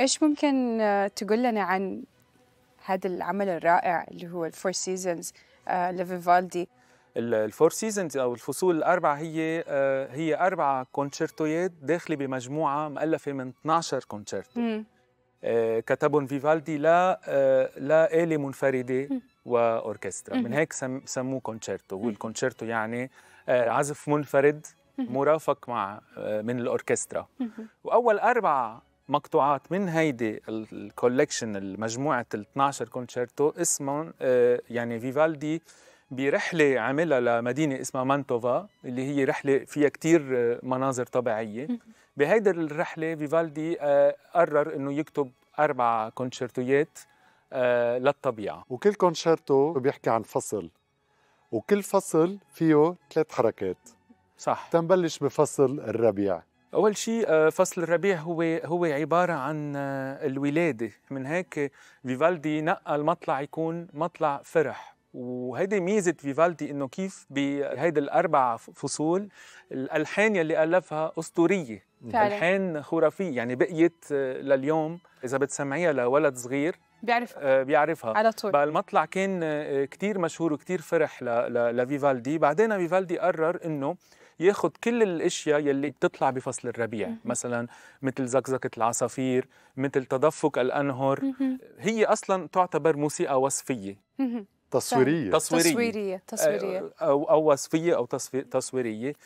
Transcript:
إيش ممكن آه، تقول لنا عن هذا العمل الرائع اللي هو الفور سيزونز آه، لفيفالدي الفور سيزونز او الفصول الاربعه هي آه، هي اربع كونشيرتويات داخله بمجموعه مؤلفه من 12 كونشيرتو كتبهم فيفالدي لا لا آلة منفردة وأوركسترا من هيك سموه كونشيرتو والكونشيرتو يعني عزف منفرد مرافق مع من الأوركسترا وأول أربعة مقطوعات من هيدي الكوليكشن المجموعة ال 12 كونشيرتو اسمهم آه، يعني فيفالدي برحلة عملها لمدينة اسمها مانتوفا اللي هي رحلة فيها كتير آه، مناظر طبيعية بهيدي الرحلة فيفالدي آه، قرر انه يكتب أربع كونشيرتويات للطبيعة وكل كونشيرتو بيحكي عن فصل وكل فصل فيه ثلاث حركات صح تنبلش بفصل الربيع اول شيء آه، فصل الربيع هو هو عباره عن آه، الولاده من هيك فيفالدي نقى المطلع يكون مطلع فرح وهيدي ميزه فيفالدي انه كيف بهيدي الاربع فصول الالحان يلي الفها اسطوريه فعلا الحين خرافي يعني بقيت آه، لليوم اذا بتسمعيها لولد صغير بيعرف آه، بيعرفها على طول بقى المطلع كان آه، كتير مشهور وكتير فرح لفيفالدي بعدين فيفالدي قرر انه ياخذ كل الاشياء يلي بتطلع بفصل الربيع م- مثلا مثل زقزقه العصافير مثل تدفق الانهر م- هي اصلا تعتبر موسيقى وصفيه م- تصويريه تصويريه تصويريه, تصويرية. أو, او وصفيه او تصويريه